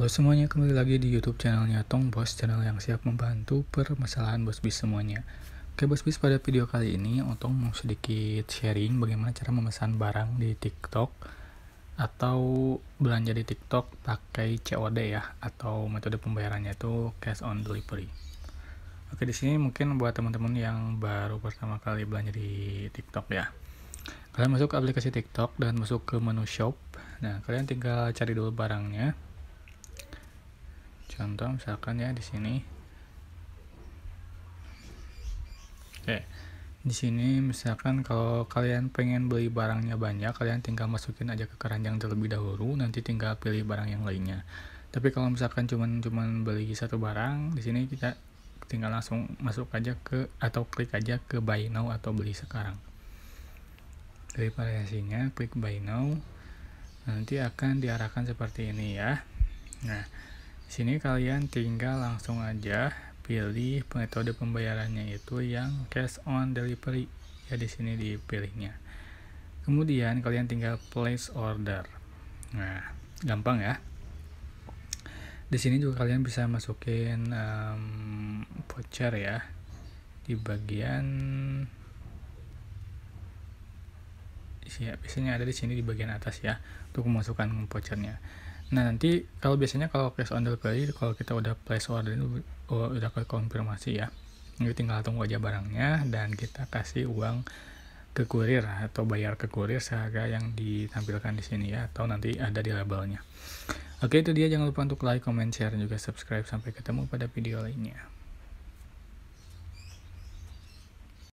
Halo semuanya, kembali lagi di YouTube channelnya Tong Bos, channel yang siap membantu permasalahan bos bis semuanya. Oke bos bis, pada video kali ini Otong mau sedikit sharing bagaimana cara memesan barang di TikTok atau belanja di TikTok pakai COD ya, atau metode pembayarannya itu cash on delivery. Oke di sini mungkin buat teman-teman yang baru pertama kali belanja di TikTok ya. Kalian masuk ke aplikasi TikTok dan masuk ke menu shop. Nah, kalian tinggal cari dulu barangnya contoh misalkan ya di sini oke di sini misalkan kalau kalian pengen beli barangnya banyak kalian tinggal masukin aja ke keranjang terlebih dahulu nanti tinggal pilih barang yang lainnya tapi kalau misalkan cuman cuman beli satu barang di sini kita tinggal langsung masuk aja ke atau klik aja ke buy now atau beli sekarang dari variasinya klik buy now nanti akan diarahkan seperti ini ya nah sini kalian tinggal langsung aja pilih metode pembayarannya itu yang cash on delivery. Ya di sini dipilihnya. Kemudian kalian tinggal place order. Nah, gampang ya. Di sini juga kalian bisa masukin um, voucher ya di bagian ya biasanya ada di sini di bagian atas ya untuk memasukkan vouchernya. Nah nanti kalau biasanya kalau place on delivery kalau kita udah place order ini oh, udah konfirmasi ya. nanti tinggal tunggu aja barangnya dan kita kasih uang ke kurir atau bayar ke kurir seharga yang ditampilkan di sini ya atau nanti ada di labelnya. Oke itu dia jangan lupa untuk like, comment, share dan juga subscribe sampai ketemu pada video lainnya.